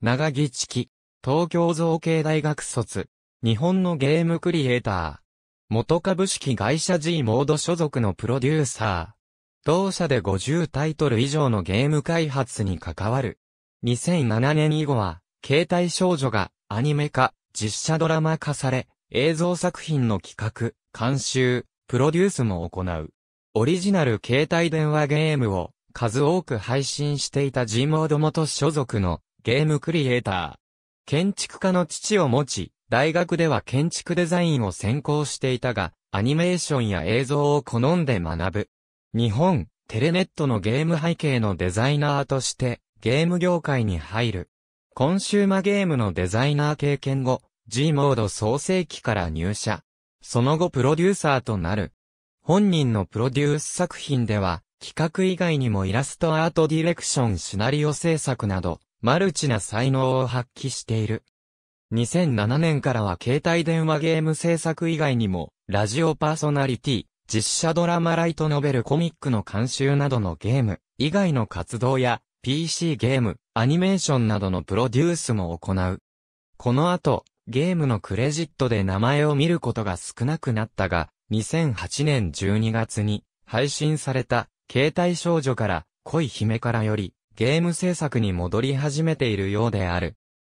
長木知紀、東京造形大学卒、日本のゲームクリエイター、元株式会社 G モード所属のプロデューサー、同社で50タイトル以上のゲーム開発に関わる。2007年以後は、携帯少女がアニメ化、実写ドラマ化され、映像作品の企画、監修、プロデュースも行う。オリジナル携帯電話ゲームを数多く配信していた G モード元所属のゲームクリエイター。建築家の父を持ち、大学では建築デザインを専攻していたが、アニメーションや映像を好んで学ぶ。日本、テレネットのゲーム背景のデザイナーとして、ゲーム業界に入る。コンシューマゲームのデザイナー経験後、G モード創世期から入社。その後プロデューサーとなる。本人のプロデュース作品では、企画以外にもイラストアートディレクションシナリオ制作など、マルチな才能を発揮している。2007年からは携帯電話ゲーム制作以外にも、ラジオパーソナリティ、実写ドラマライトノベルコミックの監修などのゲーム、以外の活動や、PC ゲーム、アニメーションなどのプロデュースも行う。この後、ゲームのクレジットで名前を見ることが少なくなったが、2008年12月に配信された、携帯少女から、恋姫からより、ゲーム制作に戻り始めているようである。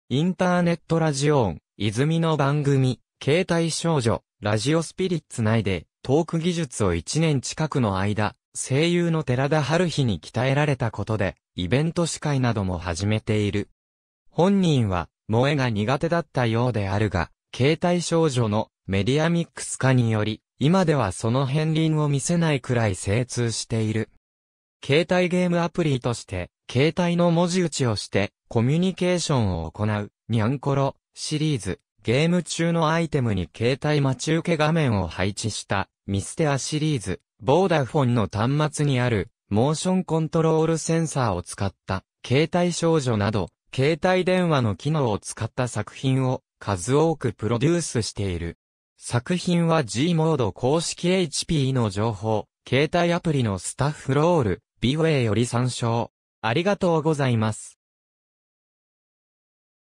インターネットラジオン、泉の番組、携帯少女、ラジオスピリッツ内で、トーク技術を1年近くの間、声優の寺田春日に鍛えられたことで、イベント司会なども始めている。本人は、萌えが苦手だったようであるが、携帯少女のメディアミックス化により、今ではその片鱗を見せないくらい精通している。携帯ゲームアプリとして、携帯の文字打ちをして、コミュニケーションを行う、ニャンコロシリーズ、ゲーム中のアイテムに携帯待ち受け画面を配置した、ミステアシリーズ、ボーダフォンの端末にある、モーションコントロールセンサーを使った、携帯少女など、携帯電話の機能を使った作品を数多くプロデュースしている。作品は G モード公式 HP の情報、携帯アプリのスタッフロール、ビウェイより参照。ありがとうございます。